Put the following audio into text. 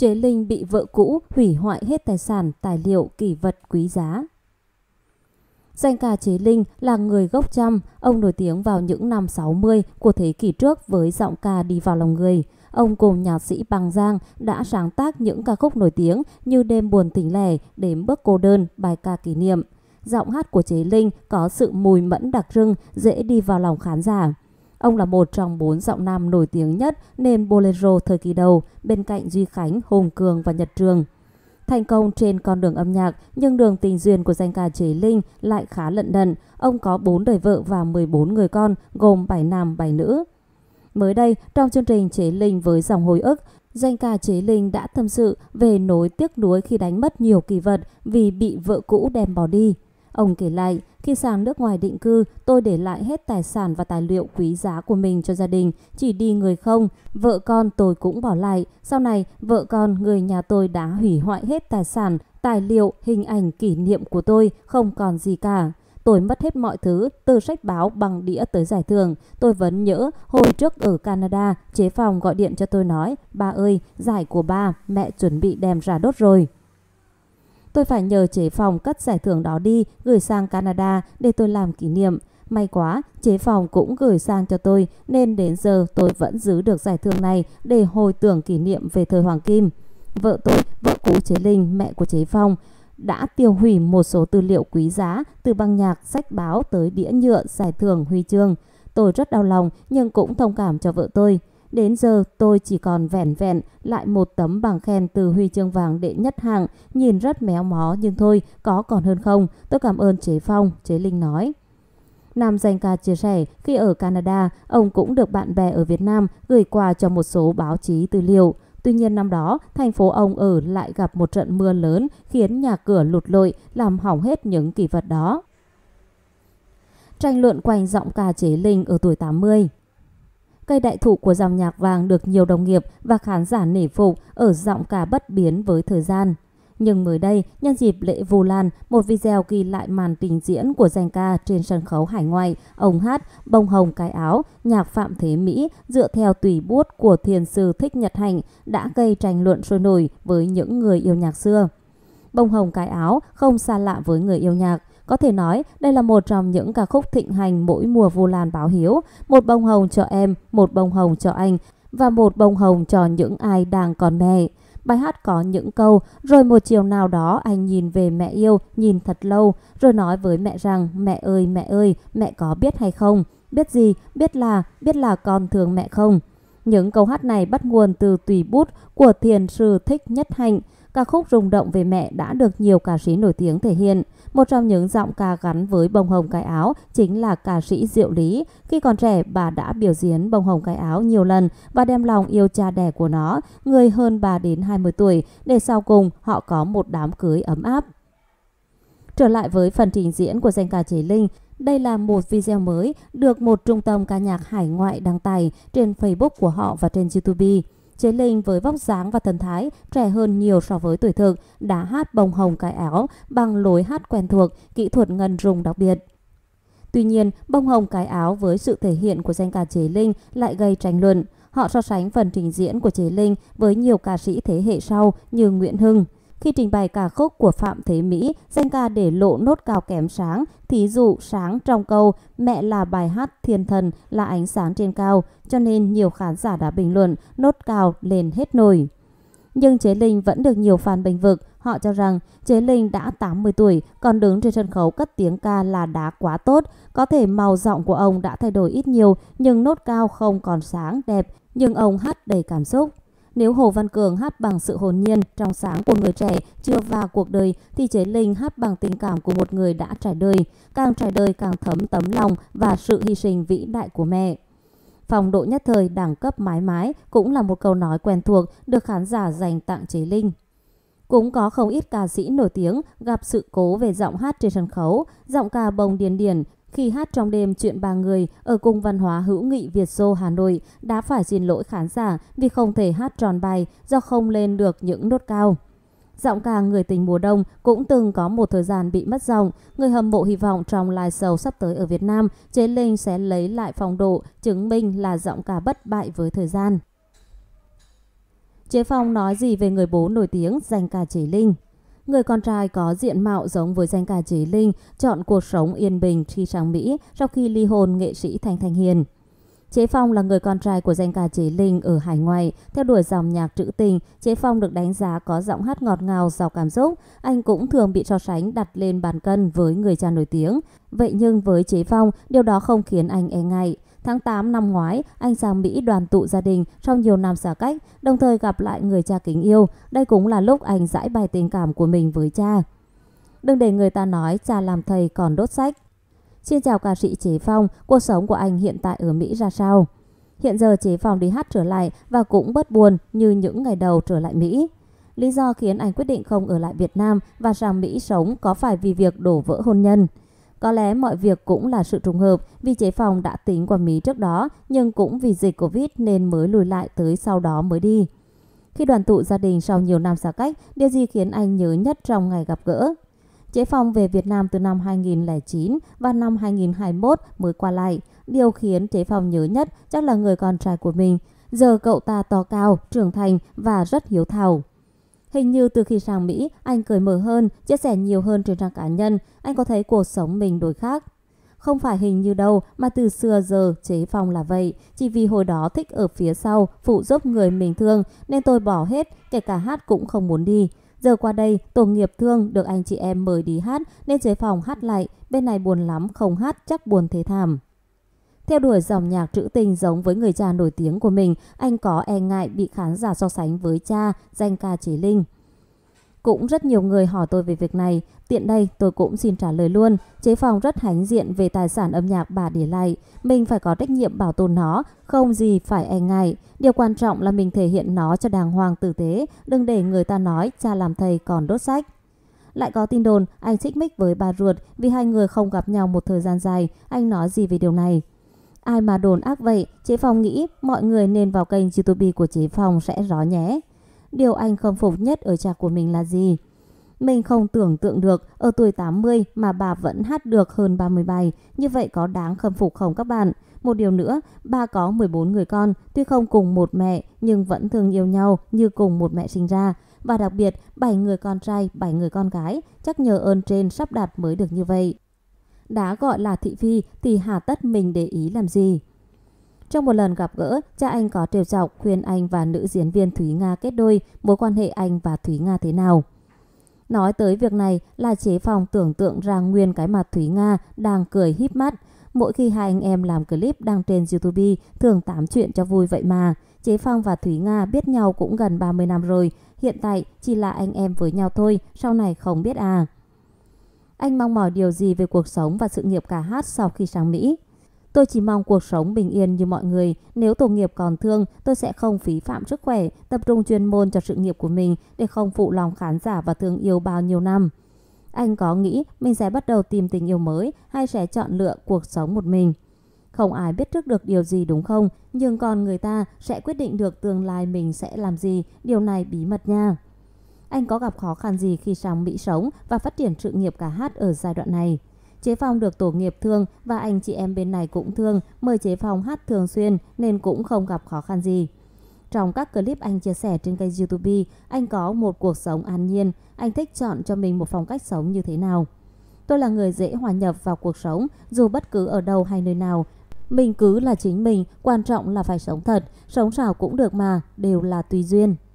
Chế Linh bị vợ cũ hủy hoại hết tài sản, tài liệu, kỷ vật quý giá. Danh ca Chế Linh là người gốc trăm, ông nổi tiếng vào những năm 60 của thế kỷ trước với giọng ca đi vào lòng người. Ông cùng nhạc sĩ Bằng Giang đã sáng tác những ca khúc nổi tiếng như Đêm buồn tình lẻ, Đếm bước cô đơn, bài ca kỷ niệm. Giọng hát của Chế Linh có sự mùi mẫn đặc trưng, dễ đi vào lòng khán giả. Ông là một trong bốn giọng nam nổi tiếng nhất nền bolero thời kỳ đầu bên cạnh Duy Khánh, Hùng Cường và Nhật Trường. Thành công trên con đường âm nhạc, nhưng đường tình duyên của danh ca Chế Linh lại khá lận đận. Ông có bốn đời vợ và 14 người con, gồm 7 nam 7 nữ. Mới đây, trong chương trình Chế Linh với dòng hồi ức, danh ca Chế Linh đã tâm sự về nỗi tiếc nuối khi đánh mất nhiều kỳ vật vì bị vợ cũ đem bỏ đi. Ông kể lại, khi sang nước ngoài định cư, tôi để lại hết tài sản và tài liệu quý giá của mình cho gia đình, chỉ đi người không, vợ con tôi cũng bỏ lại. Sau này, vợ con người nhà tôi đã hủy hoại hết tài sản, tài liệu, hình ảnh, kỷ niệm của tôi, không còn gì cả. Tôi mất hết mọi thứ, từ sách báo bằng đĩa tới giải thưởng. Tôi vẫn nhớ, hồi trước ở Canada, chế phòng gọi điện cho tôi nói, ba ơi, giải của ba, mẹ chuẩn bị đem ra đốt rồi. Tôi phải nhờ chế phòng cất giải thưởng đó đi gửi sang Canada để tôi làm kỷ niệm. May quá, chế phòng cũng gửi sang cho tôi nên đến giờ tôi vẫn giữ được giải thưởng này để hồi tưởng kỷ niệm về thời Hoàng Kim. Vợ tôi, vợ cũ chế linh, mẹ của chế phòng, đã tiêu hủy một số tư liệu quý giá từ băng nhạc, sách báo tới đĩa nhựa, giải thưởng, huy chương. Tôi rất đau lòng nhưng cũng thông cảm cho vợ tôi. Đến giờ tôi chỉ còn vẹn vẹn lại một tấm bằng khen từ huy chương vàng đệ nhất hạng, nhìn rất méo mó nhưng thôi, có còn hơn không, tôi cảm ơn chế phong, chế linh nói. Nam danh ca chia sẻ khi ở Canada, ông cũng được bạn bè ở Việt Nam gửi quà cho một số báo chí tư liệu. Tuy nhiên năm đó, thành phố ông ở lại gặp một trận mưa lớn khiến nhà cửa lụt lội, làm hỏng hết những kỷ vật đó. Tranh luận quanh giọng ca chế linh ở tuổi 80 cây đại thụ của dòng nhạc vàng được nhiều đồng nghiệp và khán giả nể phục ở giọng cả bất biến với thời gian. Nhưng mới đây, nhân dịp lễ Vu Lan, một video ghi lại màn trình diễn của danh ca trên sân khấu hải ngoại, ông hát Bông Hồng Cái Áo, nhạc Phạm Thế Mỹ dựa theo tùy bút của thiền sư Thích Nhật Hạnh đã gây tranh luận sôi nổi với những người yêu nhạc xưa. Bông Hồng Cái Áo không xa lạ với người yêu nhạc, có thể nói, đây là một trong những ca khúc thịnh hành mỗi mùa Vu Lan báo hiếu, một bông hồng cho em, một bông hồng cho anh và một bông hồng cho những ai đang còn mẹ. Bài hát có những câu, rồi một chiều nào đó anh nhìn về mẹ yêu, nhìn thật lâu, rồi nói với mẹ rằng, mẹ ơi, mẹ ơi, mẹ có biết hay không? Biết gì? Biết là, biết là con thương mẹ không? Những câu hát này bắt nguồn từ tùy bút của thiền sư Thích Nhất Hạnh, Ca khúc rung động về mẹ đã được nhiều ca sĩ nổi tiếng thể hiện. Một trong những giọng ca gắn với bông hồng cái áo chính là ca sĩ Diệu Lý. Khi còn trẻ, bà đã biểu diễn bông hồng cái áo nhiều lần và đem lòng yêu cha đẻ của nó, người hơn bà đến 20 tuổi, để sau cùng họ có một đám cưới ấm áp. Trở lại với phần trình diễn của danh ca Chế Linh, đây là một video mới được một trung tâm ca nhạc hải ngoại đăng tải trên Facebook của họ và trên YouTube. Chế Linh với vóc dáng và thần thái trẻ hơn nhiều so với tuổi thực đã hát bồng hồng cái áo bằng lối hát quen thuộc, kỹ thuật ngân rùng đặc biệt. Tuy nhiên, bông hồng cái áo với sự thể hiện của danh ca Chế Linh lại gây tranh luận. Họ so sánh phần trình diễn của Chế Linh với nhiều ca sĩ thế hệ sau như Nguyễn Hưng, khi trình bày ca khúc của Phạm Thế Mỹ, danh ca để lộ nốt cao kém sáng, thí dụ sáng trong câu Mẹ là bài hát thiên thần, là ánh sáng trên cao, cho nên nhiều khán giả đã bình luận nốt cao lên hết nổi. Nhưng Chế Linh vẫn được nhiều fan bình vực, họ cho rằng Chế Linh đã 80 tuổi còn đứng trên sân khấu cất tiếng ca là đã quá tốt, có thể màu giọng của ông đã thay đổi ít nhiều nhưng nốt cao không còn sáng đẹp, nhưng ông hát đầy cảm xúc. Nếu Hồ Văn Cường hát bằng sự hồn nhiên, trong sáng của người trẻ chưa vào cuộc đời thì Chế Linh hát bằng tình cảm của một người đã trải đời. Càng trải đời càng thấm tấm lòng và sự hy sinh vĩ đại của mẹ. Phong độ nhất thời đẳng cấp mái mái cũng là một câu nói quen thuộc được khán giả dành tặng Chế Linh. Cũng có không ít ca sĩ nổi tiếng gặp sự cố về giọng hát trên sân khấu, giọng ca bồng điền điền khi hát trong đêm Chuyện ba người ở Cung Văn hóa Hữu nghị Việt Xô Hà Nội đã phải xin lỗi khán giả vì không thể hát tròn bài do không lên được những nốt cao. Giọng ca Người tình mùa đông cũng từng có một thời gian bị mất giọng. Người hâm mộ hy vọng trong live show sắp tới ở Việt Nam, Chế Linh sẽ lấy lại phong độ, chứng minh là giọng ca bất bại với thời gian. Chế Phong nói gì về người bố nổi tiếng danh ca Chế Linh? Người con trai có diện mạo giống với danh ca Chí Linh, chọn cuộc sống yên bình khi sang Mỹ sau khi ly hôn nghệ sĩ Thanh Thanh Hiền. Chế Phong là người con trai của danh ca Chế Linh ở hải ngoại, theo đuổi dòng nhạc trữ tình, Chế Phong được đánh giá có giọng hát ngọt ngào, giàu cảm xúc. Anh cũng thường bị so sánh đặt lên bàn cân với người cha nổi tiếng. Vậy nhưng với Chế Phong, điều đó không khiến anh e ngại. Tháng 8 năm ngoái, anh sang Mỹ đoàn tụ gia đình sau nhiều năm xa cách, đồng thời gặp lại người cha kính yêu. Đây cũng là lúc anh giải bài tình cảm của mình với cha. Đừng để người ta nói cha làm thầy còn đốt sách. Xin chào ca sĩ Chế Phong, cuộc sống của anh hiện tại ở Mỹ ra sao? Hiện giờ Chế Phong đi hát trở lại và cũng bớt buồn như những ngày đầu trở lại Mỹ. Lý do khiến anh quyết định không ở lại Việt Nam và sang Mỹ sống có phải vì việc đổ vỡ hôn nhân. Có lẽ mọi việc cũng là sự trùng hợp vì chế phòng đã tính qua mỹ trước đó nhưng cũng vì dịch Covid nên mới lùi lại tới sau đó mới đi. Khi đoàn tụ gia đình sau nhiều năm xa cách, điều gì khiến anh nhớ nhất trong ngày gặp gỡ? Chế Phong về Việt Nam từ năm 2009 và năm 2021 mới qua lại. Điều khiến Chế Phong nhớ nhất chắc là người con trai của mình. Giờ cậu ta to cao, trưởng thành và rất hiếu thảo. Hình như từ khi sang Mỹ, anh cởi mở hơn, chia sẻ nhiều hơn trên trang cá nhân, anh có thấy cuộc sống mình đổi khác. Không phải hình như đâu mà từ xưa giờ chế phong là vậy. Chỉ vì hồi đó thích ở phía sau, phụ giúp người mình thương nên tôi bỏ hết, kể cả hát cũng không muốn đi. Giờ qua đây, tổ nghiệp thương được anh chị em mời đi hát nên chế phòng hát lại, bên này buồn lắm không hát chắc buồn thế thảm. Theo đuổi dòng nhạc trữ tình giống với người cha nổi tiếng của mình, anh có e ngại bị khán giả so sánh với cha, danh ca Chí Linh. Cũng rất nhiều người hỏi tôi về việc này, tiện đây tôi cũng xin trả lời luôn. Chế Phong rất hãnh diện về tài sản âm nhạc bà để lại, mình phải có trách nhiệm bảo tồn nó, không gì phải e ngại. Điều quan trọng là mình thể hiện nó cho đàng hoàng tử tế, đừng để người ta nói cha làm thầy còn đốt sách. Lại có tin đồn anh xích mích với bà ruột vì hai người không gặp nhau một thời gian dài, anh nói gì về điều này? Ai mà đồn ác vậy, chế phòng nghĩ mọi người nên vào kênh YouTube của chế phòng sẽ rõ nhé. Điều anh không phục nhất ở cha của mình là gì? Mình không tưởng tượng được ở tuổi 80 mà bà vẫn hát được hơn 30 bài, như vậy có đáng khâm phục không các bạn? Một điều nữa, bà có 14 người con, tuy không cùng một mẹ nhưng vẫn thương yêu nhau như cùng một mẹ sinh ra. Và đặc biệt, 7 người con trai, 7 người con gái, chắc nhờ ơn trên sắp đặt mới được như vậy đã gọi là thị phi thì hà tất mình để ý làm gì. Trong một lần gặp gỡ, cha anh có trêu chọc khuyên anh và nữ diễn viên Thúy Nga kết đôi mối quan hệ anh và Thúy Nga thế nào. Nói tới việc này là chế phòng tưởng tượng ra nguyên cái mặt Thúy Nga đang cười híp mắt. Mỗi khi hai anh em làm clip đăng trên YouTube thường tám chuyện cho vui vậy mà. Chế Phong và Thúy Nga biết nhau cũng gần 30 năm rồi, hiện tại chỉ là anh em với nhau thôi, sau này không biết à. Anh mong mỏi điều gì về cuộc sống và sự nghiệp cả hát sau khi sang Mỹ? Tôi chỉ mong cuộc sống bình yên như mọi người. Nếu tổ nghiệp còn thương, tôi sẽ không phí phạm sức khỏe, tập trung chuyên môn cho sự nghiệp của mình để không phụ lòng khán giả và thương yêu bao nhiêu năm. Anh có nghĩ mình sẽ bắt đầu tìm tình yêu mới hay sẽ chọn lựa cuộc sống một mình? Không ai biết trước được điều gì đúng không, nhưng còn người ta sẽ quyết định được tương lai mình sẽ làm gì, điều này bí mật nha anh có gặp khó khăn gì khi sang Mỹ sống và phát triển sự nghiệp cả hát ở giai đoạn này. Chế Phong được tổ nghiệp thương và anh chị em bên này cũng thương, mời Chế Phong hát thường xuyên nên cũng không gặp khó khăn gì. Trong các clip anh chia sẻ trên kênh YouTube, anh có một cuộc sống an nhiên, anh thích chọn cho mình một phong cách sống như thế nào. Tôi là người dễ hòa nhập vào cuộc sống dù bất cứ ở đâu hay nơi nào. Mình cứ là chính mình, quan trọng là phải sống thật, sống sao cũng được mà, đều là tùy duyên.